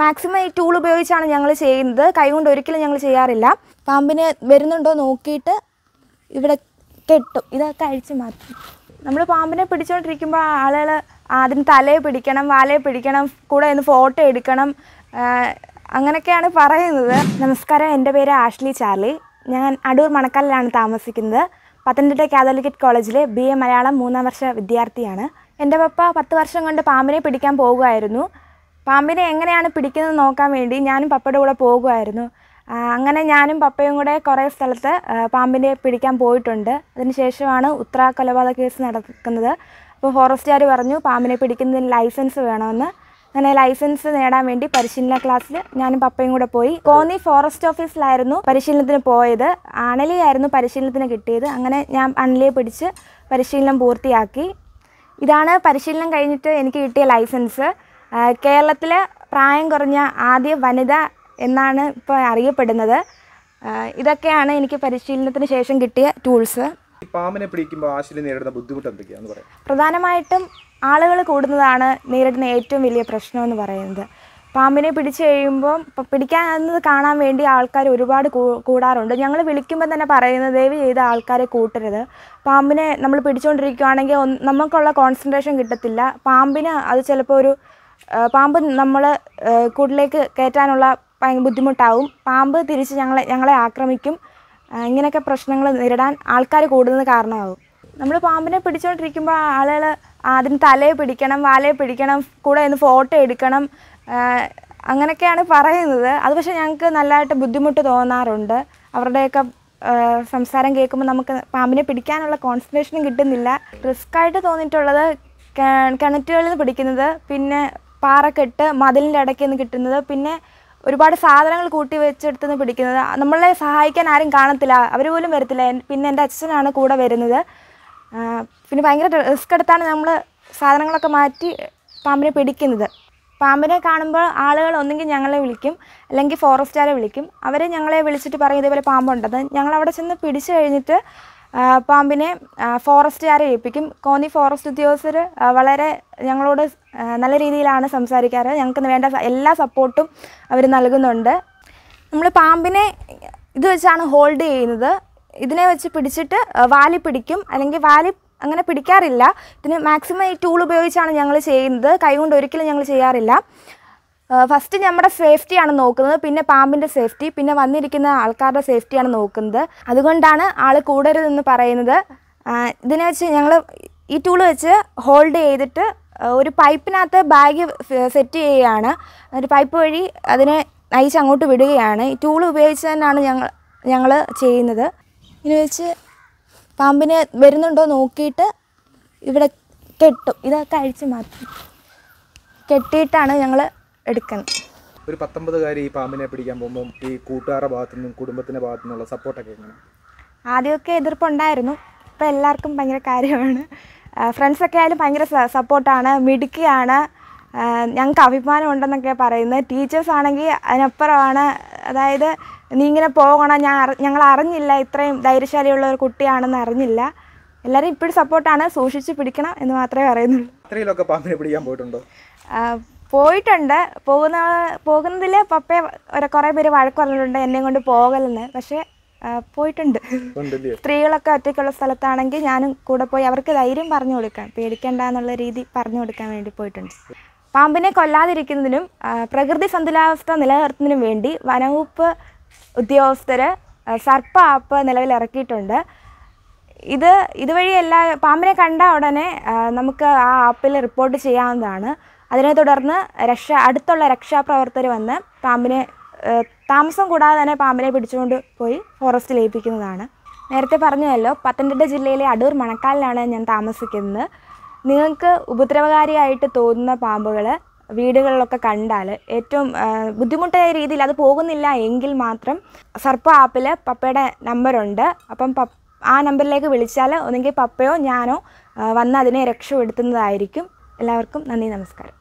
maximum ഈ tool ഉപയോഗിച്ചാണ് ഞങ്ങൾ ചെയ്യുന്നത് കൈകൊണ്ട് ഒരിക്കലും ഞങ്ങൾ ചെയ്യാറില്ല പാമ്പിന് വരുന്നുണ്ടോ നോക്കിയിട്ട് ഇവിടെ കെട്ടും ഇതൊക്കെ അഴിച്ച് മാറ്റും നമ്മൾ പാമ്പിനെ പിടിച്ചുകൊണ്ടിരിക്കുമ്പോൾ ആളുകൾ അതിന് തലയെ പിടിക്കണം വാലയെ പിടിക്കണം കൂടെ ഇന്ന് ഫോട്ടോ എടുക്കണം അങ്ങനെയൊക്കെയാണ് പറയുന്നത് നമസ്കാരം എൻ്റെ പേര് ആഷ്ലി ചാർലി ഞാൻ അടൂർ മണക്കാലിലാണ് താമസിക്കുന്നത് പത്തനംതിട്ട കാതോലിക്കറ്റ് കോളേജിലെ ബി എ മലയാളം മൂന്നാം വർഷ വിദ്യാർത്ഥിയാണ് എൻ്റെ പപ്പ പത്ത് വർഷം കൊണ്ട് പാമ്പിനെ പിടിക്കാൻ പോകുമായിരുന്നു പാമ്പിനെ എങ്ങനെയാണ് പിടിക്കുന്നത് നോക്കാൻ വേണ്ടി ഞാനും പപ്പയുടെ കൂടെ പോകുമായിരുന്നു അങ്ങനെ ഞാനും പപ്പയും കൂടെ കുറേ സ്ഥലത്ത് പാമ്പിനെ പിടിക്കാൻ പോയിട്ടുണ്ട് അതിനുശേഷമാണ് ഉത്ര കൊലപാതക കേസ് നടക്കുന്നത് അപ്പോൾ ഫോറസ്റ്റുകാർ പറഞ്ഞു പാമ്പിനെ പിടിക്കുന്നതിന് ലൈസൻസ് വേണമെന്ന് അങ്ങനെ ലൈസൻസ് നേടാൻ വേണ്ടി പരിശീലന ക്ലാസ്സിൽ ഞാനും പപ്പയും കൂടെ പോയി കോന്നി ഫോറസ്റ്റ് ഓഫീസിലായിരുന്നു പരിശീലനത്തിന് പോയത് അണലിയായിരുന്നു പരിശീലനത്തിന് കിട്ടിയത് അങ്ങനെ ഞാൻ അണലിയെ പിടിച്ച് പരിശീലനം പൂർത്തിയാക്കി ഇതാണ് പരിശീലനം കഴിഞ്ഞിട്ട് എനിക്ക് കിട്ടിയ ലൈസൻസ് കേരളത്തിലെ പ്രായം കുറഞ്ഞ ആദ്യ വനിത എന്നാണ് ഇപ്പോൾ അറിയപ്പെടുന്നത് ഇതൊക്കെയാണ് എനിക്ക് പരിശീലനത്തിന് ശേഷം കിട്ടിയ ടൂൾസ് പാമ്പിനെ പിടിക്കുമ്പോൾ ആശുപത്രി നേരിടുന്ന ബുദ്ധിമുട്ട് എന്തൊക്കെയാണെന്ന് പറയാം പ്രധാനമായിട്ടും ആളുകൾ കൂടുന്നതാണ് നേരിടുന്ന ഏറ്റവും വലിയ പ്രശ്നമെന്ന് പറയുന്നത് പാമ്പിനെ പിടിച്ചു കഴിയുമ്പോൾ പിടിക്കാമെന്നത് കാണാൻ വേണ്ടി ആൾക്കാർ ഒരുപാട് കൂടാറുണ്ട് ഞങ്ങൾ വിളിക്കുമ്പോൾ തന്നെ പറയുന്നത് ദയവ് ചെയ്ത് ആൾക്കാരെ കൂട്ടരുത് പാമ്പിനെ നമ്മൾ പിടിച്ചുകൊണ്ടിരിക്കുകയാണെങ്കിൽ നമുക്കുള്ള കോൺസെൻട്രേഷൻ കിട്ടത്തില്ല പാമ്പിന് അത് ചിലപ്പോൾ ഒരു പാമ്പ് നമ്മളെ കൂട്ടിലേക്ക് കയറ്റാനുള്ള ഭയങ്കര ബുദ്ധിമുട്ടാവും പാമ്പ് തിരിച്ച് ഞങ്ങളെ ഞങ്ങളെ ആക്രമിക്കും ഇങ്ങനെയൊക്കെ പ്രശ്നങ്ങൾ നേരിടാൻ ആൾക്കാർ കൂടുന്നത് കാരണമാകും നമ്മൾ പാമ്പിനെ പിടിച്ചുകൊണ്ടിരിക്കുമ്പോൾ ആളുകൾ അതിന് തലയെ പിടിക്കണം വാലയെ പിടിക്കണം കൂടെ ഒന്ന് ഫോട്ടോ എടുക്കണം അങ്ങനെയൊക്കെയാണ് പറയുന്നത് അത് പക്ഷേ ഞങ്ങൾക്ക് നല്ലതായിട്ട് ബുദ്ധിമുട്ട് തോന്നാറുണ്ട് അവരുടെയൊക്കെ സംസാരം കേൾക്കുമ്പോൾ നമുക്ക് പാമ്പിനെ പിടിക്കാനുള്ള കോൺസെൻട്രേഷനും കിട്ടുന്നില്ല റിസ്ക് ആയിട്ട് തോന്നിയിട്ടുള്ളത് കിണറ്റുകളിൽ നിന്ന് പിടിക്കുന്നത് പിന്നെ പാറക്കെട്ട് മതിലിൻ്റെ ഇടയ്ക്ക് നിന്ന് കിട്ടുന്നത് പിന്നെ ഒരുപാട് സാധനങ്ങൾ കൂട്ടി നിന്ന് പിടിക്കുന്നത് നമ്മളെ സഹായിക്കാൻ ആരും കാണത്തില്ല അവർ പോലും വരത്തില്ല പിന്നെ എൻ്റെ അച്ഛനാണ് കൂടെ വരുന്നത് പിന്നെ ഭയങ്കര റിസ്ക് എടുത്താണ് നമ്മൾ സാധനങ്ങളൊക്കെ മാറ്റി പാമ്പിനെ പിടിക്കുന്നത് പാമ്പിനെ കാണുമ്പോൾ ആളുകൾ ഒന്നെങ്കിൽ ഞങ്ങളെ വിളിക്കും അല്ലെങ്കിൽ ഫോറസ്റ്റുകാരെ വിളിക്കും അവർ ഞങ്ങളെ വിളിച്ചിട്ട് പറയും ഇതേപോലെ പാമ്പുണ്ടെന്ന് ഞങ്ങൾ അവിടെ ചെന്ന് പിടിച്ചു കഴിഞ്ഞിട്ട് പാമ്പിനെ ഫോറസ്റ്റുകാരെ ഏൽപ്പിക്കും കോന്നി ഫോറസ്റ്റ് ഉദ്യോഗസ്ഥർ വളരെ ഞങ്ങളോട് നല്ല രീതിയിലാണ് സംസാരിക്കാറ് ഞങ്ങൾക്ക് വേണ്ട എല്ലാ സപ്പോർട്ടും അവർ നൽകുന്നുണ്ട് നമ്മൾ പാമ്പിനെ ഇത് വെച്ചാണ് ഹോൾഡ് ചെയ്യുന്നത് ഇതിനെ വെച്ച് പിടിച്ചിട്ട് വാലി പിടിക്കും അല്ലെങ്കിൽ വാലി അങ്ങനെ പിടിക്കാറില്ല ഇതിന് മാക്സിമം ഈ ടൂൾ ഉപയോഗിച്ചാണ് ഞങ്ങൾ ചെയ്യുന്നത് കൈകൊണ്ട് ഒരിക്കലും ഞങ്ങൾ ചെയ്യാറില്ല ഫസ്റ്റ് നമ്മുടെ സേഫ്റ്റിയാണ് നോക്കുന്നത് പിന്നെ പാമ്പിൻ്റെ സേഫ്റ്റി പിന്നെ വന്നിരിക്കുന്ന ആൾക്കാരുടെ സേഫ്റ്റിയാണ് നോക്കുന്നത് അതുകൊണ്ടാണ് ആൾ കൂടരുതെന്ന് പറയുന്നത് ഇതിനെ വെച്ച് ഞങ്ങൾ ഈ ടൂൾ വെച്ച് ഹോൾഡ് ചെയ്തിട്ട് ഒരു പൈപ്പിനകത്ത് ബാഗ് സെറ്റ് ചെയ്യുകയാണ് ഒരു പൈപ്പ് വഴി അതിനെ നയിച്ച് അങ്ങോട്ട് വിടുകയാണ് ഈ ടൂൾ ഉപയോഗിച്ച് തന്നെയാണ് ഞങ്ങൾ ഞങ്ങൾ ചെയ്യുന്നത് ഇതിനെ വെച്ച് പാമ്പിനെ വരുന്നുണ്ടോ നോക്കിയിട്ട് ഇവിടെ കെട്ടും ഇതൊക്കെ അഴിച്ച് മാറ്റും കെട്ടിയിട്ടാണ് ഞങ്ങൾ എടുക്കണം ഒരു പത്തൊമ്പതുകാരി ഈ പാമ്പിനെ പിടിക്കാൻ പോകുമ്പോൾ ഈ കൂട്ടുകാരുടെ ഭാഗത്തു നിന്നും കുടുംബത്തിന്റെ ഭാഗത്തു നിന്നുള്ള സപ്പോർട്ടൊക്കെ എങ്ങനെ ആദ്യമൊക്കെ എതിർപ്പുണ്ടായിരുന്നു ഇപ്പം എല്ലാവർക്കും ഭയങ്കര കാര്യമാണ് ഫ്രണ്ട്സൊക്കെ ആയാലും ഭയങ്കര സപ്പോർട്ടാണ് മിടുക്കിയാണ് ഞങ്ങൾക്ക് അഭിമാനം ഉണ്ടെന്നൊക്കെ പറയുന്നത് ടീച്ചേഴ്സ് ആണെങ്കിൽ അതിനപ്പുറമാണ് അതായത് നീ ഇങ്ങനെ പോകണം ഞാൻ ഞങ്ങൾ അറിഞ്ഞില്ല ഇത്രയും ധൈര്യശാലിയുള്ള ഒരു കുട്ടിയാണെന്ന് അറിഞ്ഞില്ല എല്ലാവരും ഇപ്പോഴും സപ്പോർട്ടാണ് സൂക്ഷിച്ച് പിടിക്കണം എന്ന് മാത്രമേ പറയുന്നുള്ളൂ പാമ്പിനെ പിടിക്കാൻ പോയിട്ടുണ്ടോ പോയിട്ടുണ്ട് പോകുന്ന പോകുന്നതിൽ പപ്പയെ ഒരു കുറേ പേര് വഴക്ക് പറഞ്ഞിട്ടുണ്ട് എന്നെ കൊണ്ട് പോകലെന്ന് പക്ഷേ പോയിട്ടുണ്ട് സ്ത്രീകളൊക്കെ ഒറ്റയ്ക്കുള്ള സ്ഥലത്താണെങ്കിൽ ഞാനും കൂടെ പോയി അവർക്ക് ധൈര്യം പറഞ്ഞു കൊടുക്കാം പേടിക്കണ്ട എന്നുള്ള രീതി പറഞ്ഞു കൊടുക്കാൻ വേണ്ടി പോയിട്ടുണ്ട് പാമ്പിനെ കൊല്ലാതിരിക്കുന്നതിനും പ്രകൃതി സന്തുലാവസ്ഥ നിലനിർത്തുന്നതിനും വേണ്ടി വനവകുപ്പ് ഉദ്യോഗസ്ഥർ സർപ്പ ആപ്പ് നിലവിൽ ഇറക്കിയിട്ടുണ്ട് ഇത് ഇതുവഴി എല്ലാ പാമ്പിനെ കണ്ട ഉടനെ നമുക്ക് ആ ആപ്പിൽ റിപ്പോർട്ട് ചെയ്യാവുന്നതാണ് അതിനെ തുടർന്ന് രക്ഷ അടുത്തുള്ള രക്ഷാപ്രവർത്തകർ വന്ന് പാമ്പിനെ താമസം കൂടാതെ തന്നെ പാമ്പിനെ പിടിച്ചുകൊണ്ട് പോയി ഫോറസ്റ്റ് ലയിപ്പിക്കുന്നതാണ് നേരത്തെ പറഞ്ഞതല്ലോ പത്തനംതിട്ട ജില്ലയിലെ അടൂർ മണക്കാലിലാണ് ഞാൻ താമസിക്കുന്നത് നിങ്ങൾക്ക് ഉപദ്രവകാരിയായിട്ട് തോന്നുന്ന പാമ്പുകൾ വീടുകളിലൊക്കെ കണ്ടാൽ ഏറ്റവും ബുദ്ധിമുട്ടായ രീതിയിൽ അത് പോകുന്നില്ല എങ്കിൽ മാത്രം സർപ്പ ആപ്പിൽ പപ്പയുടെ നമ്പറുണ്ട് അപ്പം ആ നമ്പറിലേക്ക് വിളിച്ചാൽ ഒന്നെങ്കിൽ പപ്പയോ ഞാനോ വന്ന് അതിനെ രക്ഷപ്പെടുത്തുന്നതായിരിക്കും എല്ലാവർക്കും നന്ദി നമസ്കാരം